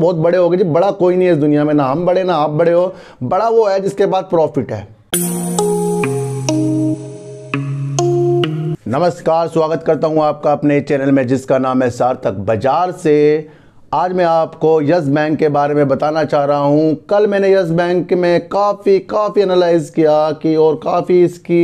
बहुत बड़े हो गए जी बड़ा कोई नहीं है इस दुनिया में ना हम बड़े ना आप बड़े हो बड़ा वो है जिसके बाद प्रॉफिट है नमस्कार स्वागत करता हूं आपका अपने चैनल में जिसका नाम है सार्थक बाजार से आज मैं आपको यस बैंक के बारे में बताना चाह रहा हूं कल मैंने यस बैंक में काफ़ी काफ़ी एनालाइज किया कि और काफ़ी इसकी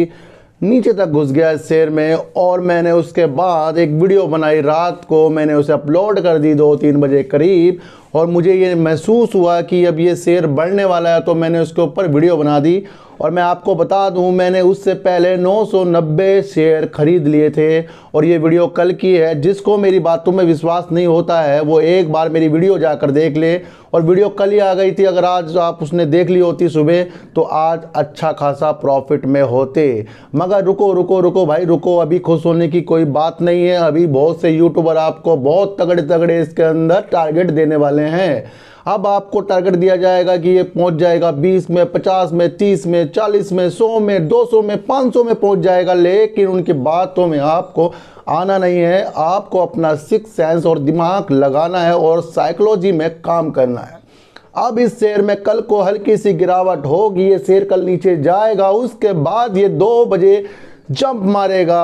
नीचे तक घुस गया इस शेर में और मैंने उसके बाद एक वीडियो बनाई रात को मैंने उसे अपलोड कर दी दो तीन बजे करीब और मुझे ये महसूस हुआ कि अब ये शेर बढ़ने वाला है तो मैंने उसके ऊपर वीडियो बना दी और मैं आपको बता दूं मैंने उससे पहले 990 शेयर ख़रीद लिए थे और ये वीडियो कल की है जिसको मेरी बातों में विश्वास नहीं होता है वो एक बार मेरी वीडियो जाकर देख ले और वीडियो कल ही आ गई थी अगर आज आप उसने देख ली होती सुबह तो आज अच्छा खासा प्रॉफिट में होते मगर रुको रुको रुको भाई रुको अभी खुश होने की कोई बात नहीं है अभी बहुत से यूट्यूबर आपको बहुत तगड़े तगड़े इसके अंदर टारगेट देने वाले हैं अब आपको टारगेट दिया जाएगा कि ये पहुंच जाएगा 20 में 50 में 30 में 40 में 100 में 200 में 500 में पहुंच जाएगा लेकिन उनकी बातों में आपको आना नहीं है आपको अपना सिक्स सेंस और दिमाग लगाना है और साइकोलॉजी में काम करना है अब इस शेयर में कल को हल्की सी गिरावट होगी ये शेयर कल नीचे जाएगा उसके बाद ये दो बजे जंप मारेगा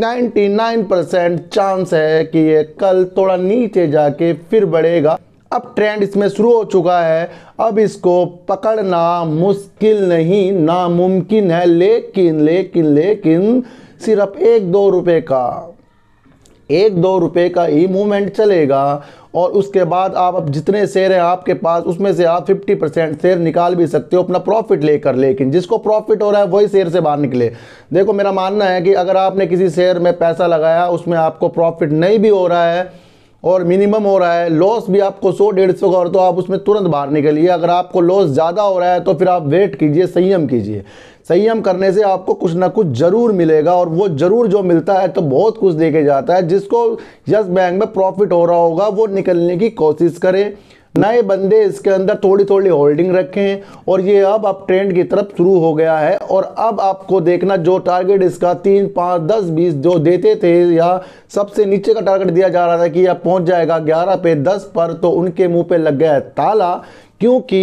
99 परसेंट चांस है कि ये कल थोड़ा नीचे जाके फिर बढ़ेगा अब ट्रेंड इसमें शुरू हो चुका है अब इसको पकड़ना मुश्किल नहीं नामुमकिन है लेकिन लेकिन लेकिन सिर्फ एक दो रुपए का एक दो रुपए का ही मूवमेंट चलेगा और उसके बाद आप अब जितने शेयर हैं आपके पास उसमें से आप 50 परसेंट शेयर निकाल भी सकते हो अपना प्रॉफिट लेकर लेकिन जिसको प्रॉफिट हो रहा है वही शेयर से बाहर निकले देखो मेरा मानना है कि अगर आपने किसी शेयर में पैसा लगाया उसमें आपको प्रॉफिट नहीं भी हो रहा है और मिनिमम हो रहा है लॉस भी आपको सौ डेढ़ सौ का और तो आप उसमें तुरंत बाहर निकलिए अगर आपको लॉस ज़्यादा हो रहा है तो फिर आप वेट कीजिए संयम कीजिए संयम करने से आपको कुछ ना कुछ ज़रूर मिलेगा और वो ज़रूर जो मिलता है तो बहुत कुछ देखे जाता है जिसको यस बैंक में प्रॉफिट हो रहा होगा वो निकलने की कोशिश करें नए बंदे इसके अंदर थोड़ी थोड़ी होल्डिंग रखे हैं और ये अब अब ट्रेंड की तरफ शुरू हो गया है और अब आपको देखना जो टारगेट इसका तीन पाँच दस बीस जो देते थे या सबसे नीचे का टारगेट दिया जा रहा था कि यह पहुंच जाएगा ग्यारह पे दस पर तो उनके मुंह पे लग गया है ताला क्योंकि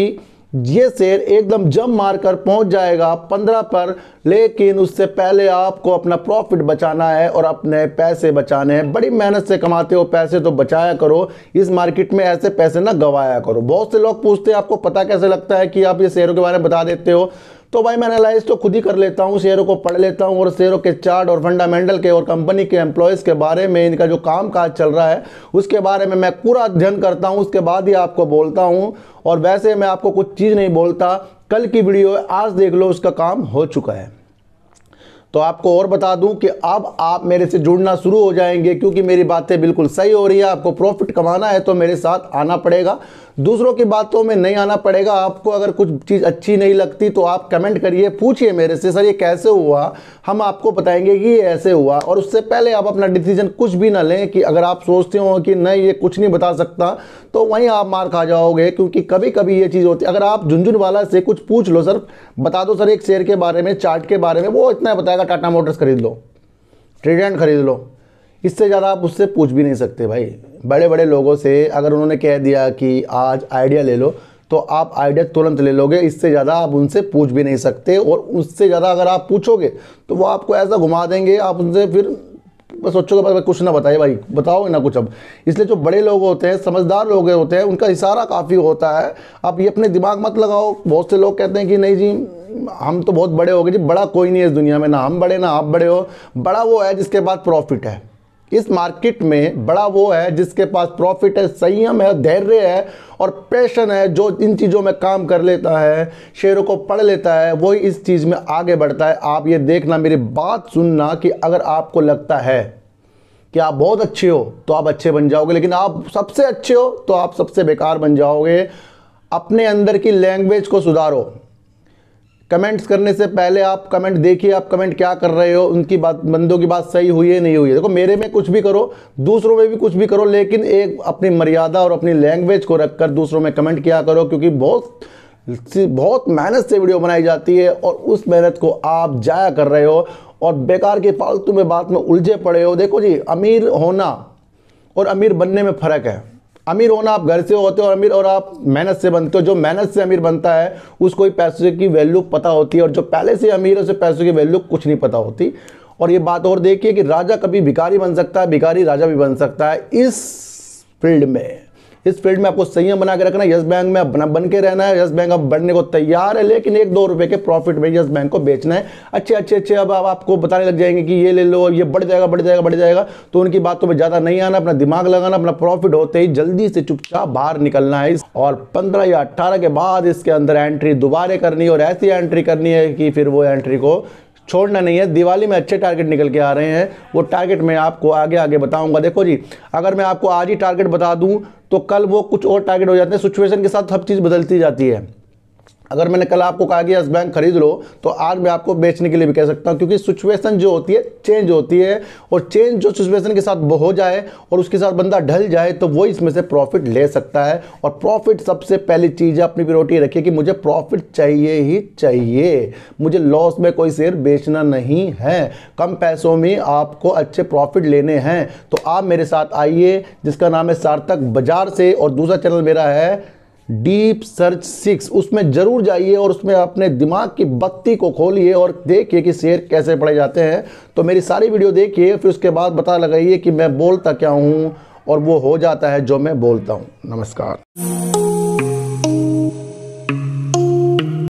ये शेयर एकदम जम मारकर पहुंच जाएगा पंद्रह पर लेकिन उससे पहले आपको अपना प्रॉफिट बचाना है और अपने पैसे बचाने हैं बड़ी मेहनत से कमाते हो पैसे तो बचाया करो इस मार्केट में ऐसे पैसे ना गवाया करो बहुत से लोग पूछते हैं आपको पता कैसे लगता है कि आप ये शेयरों के बारे में बता देते हो तो भाई मैं एनालाइज तो खुद ही कर लेता हूँ शेयरों को पढ़ लेता हूँ और शेयरों के चार्ट और फंडामेंटल के और कंपनी के एम्प्लॉयज़ के बारे में इनका जो काम काज चल रहा है उसके बारे में मैं पूरा अध्ययन करता हूँ उसके बाद ही आपको बोलता हूँ और वैसे मैं आपको कुछ चीज़ नहीं बोलता कल की वीडियो आज देख लो उसका काम हो चुका है तो आपको और बता दूं कि अब आप मेरे से जुड़ना शुरू हो जाएंगे क्योंकि मेरी बातें बिल्कुल सही हो रही है आपको प्रॉफिट कमाना है तो मेरे साथ आना पड़ेगा दूसरों की बातों में नहीं आना पड़ेगा आपको अगर कुछ चीज़ अच्छी नहीं लगती तो आप कमेंट करिए पूछिए मेरे से सर ये कैसे हुआ हम आपको बताएंगे कि ये ऐसे हुआ और उससे पहले आप अपना डिसीजन कुछ भी ना लें कि अगर आप सोचते हो कि नहीं ये कुछ नहीं बता सकता तो वहीं आप मार खा जाओगे क्योंकि कभी कभी ये चीज़ होती है अगर आप झुंझुन वाला से कुछ पूछ लो सर बता दो सर एक शेयर के बारे में चार्ट के बारे में वो इतना बताएगा टाटा मोटर्स खरीद लो ट्रीडेंट खरीद लो इससे ज़्यादा आप उससे पूछ भी नहीं सकते भाई बड़े बड़े लोगों से अगर उन्होंने कह दिया कि आज आइडिया ले लो तो आप आइडिया तुरंत ले लोगे इससे ज़्यादा आप उनसे पूछ भी नहीं सकते और उससे ज़्यादा अगर आप पूछोगे तो वो आपको ऐसा घुमा देंगे आप उनसे फिर बस सोचोगे बस कुछ ना बताइए भाई बताओ ना कुछ अब इसलिए जो बड़े लोग होते हैं समझदार लोग होते हैं उनका इशारा काफ़ी होता है आप ये अपने दिमाग मत लगाओ बहुत से लोग कहते हैं कि नहीं जी हम तो बहुत बड़े हो गए जी बड़ा कोई नहीं है इस दुनिया में ना हम बड़े ना आप बड़े हो बड़ा वो है जिसके बाद प्रॉफिट है इस मार्केट में बड़ा वो है जिसके पास प्रॉफिट है संयम है धैर्य है और पैशन है जो इन चीज़ों में काम कर लेता है शेयरों को पढ़ लेता है वही इस चीज़ में आगे बढ़ता है आप ये देखना मेरी बात सुनना कि अगर आपको लगता है कि आप बहुत अच्छे हो तो आप अच्छे बन जाओगे लेकिन आप सबसे अच्छे हो तो आप सबसे बेकार बन जाओगे अपने अंदर की लैंग्वेज को सुधारो कमेंट्स करने से पहले आप कमेंट देखिए आप कमेंट क्या कर रहे हो उनकी बात बंदों की बात सही हुई है नहीं हुई है देखो मेरे में कुछ भी करो दूसरों में भी कुछ भी करो लेकिन एक अपनी मर्यादा और अपनी लैंग्वेज को रखकर दूसरों में कमेंट किया करो क्योंकि बहुत बहुत मेहनत से वीडियो बनाई जाती है और उस मेहनत को आप जाया कर रहे हो और बेकार के फालतू में बात में उलझे पड़े हो देखो जी अमीर होना और अमीर बनने में फ़र्क है अमीर होना आप घर से होते हो और अमीर और आप मेहनत से बनते हो जो मेहनत से अमीर बनता है उसको ही पैसे की वैल्यू पता होती है और जो पहले से अमीर है उसे पैसों की वैल्यू कुछ नहीं पता होती और ये बात और देखिए कि राजा कभी भिखारी बन सकता है भिखारी राजा भी बन सकता है इस फील्ड में इस फील्ड में आपको संयम बना के रखना यस बैंक में बना बन के रहना है यस बैंक अब बढ़ने को तैयार है लेकिन एक दो रुपए के प्रॉफिट में यस बैंक को बेचना है अच्छे अच्छे अच्छे अब आप आपको बताने लग जाएंगे कि ये ले लो ये बढ़ जाएगा बढ़ जाएगा बढ़ जाएगा तो उनकी बातों में ज़्यादा नहीं आना अपना दिमाग लगाना अपना प्रॉफिट होते ही जल्दी से चुपचाप बाहर निकलना है और पंद्रह या अट्ठारह के बाद इसके अंदर एंट्री दोबारा करनी और ऐसी एंट्री करनी है कि फिर वो एंट्री को छोड़ना नहीं है दिवाली में अच्छे टारगेट निकल के आ रहे हैं वो टारगेट मैं आपको आगे आगे बताऊंगा देखो जी अगर मैं आपको आज ही टारगेट बता दूं तो कल वो कुछ और टारगेट हो जाते हैं सिचुएशन के साथ सब चीज़ बदलती जाती है अगर मैंने कल आपको कहा कि यस बैंक खरीद लो तो आज मैं आपको बेचने के लिए भी कह सकता हूँ क्योंकि सिचुएशन जो होती है चेंज होती है और चेंज जो सिचुएशन के साथ हो जाए और उसके साथ बंदा ढल जाए तो वो इसमें से प्रॉफिट ले सकता है और प्रॉफिट सबसे पहली चीज़ है अपनी प्योरिटी रखिए कि मुझे प्रॉफिट चाहिए ही चाहिए मुझे लॉस में कोई शेयर बेचना नहीं है कम पैसों में आपको अच्छे प्रॉफिट लेने हैं तो आप मेरे साथ आइए जिसका नाम है सार्थक बाजार से और दूसरा चैनल मेरा है डीप सर्च सिक्स उसमें जरूर जाइए और उसमें अपने दिमाग की बत्ती को खोलिए और देखिए कि शेयर कैसे पढ़े जाते हैं तो मेरी सारी वीडियो देखिए फिर उसके बाद पता लगाइए कि मैं बोलता क्या हूँ और वो हो जाता है जो मैं बोलता हूँ नमस्कार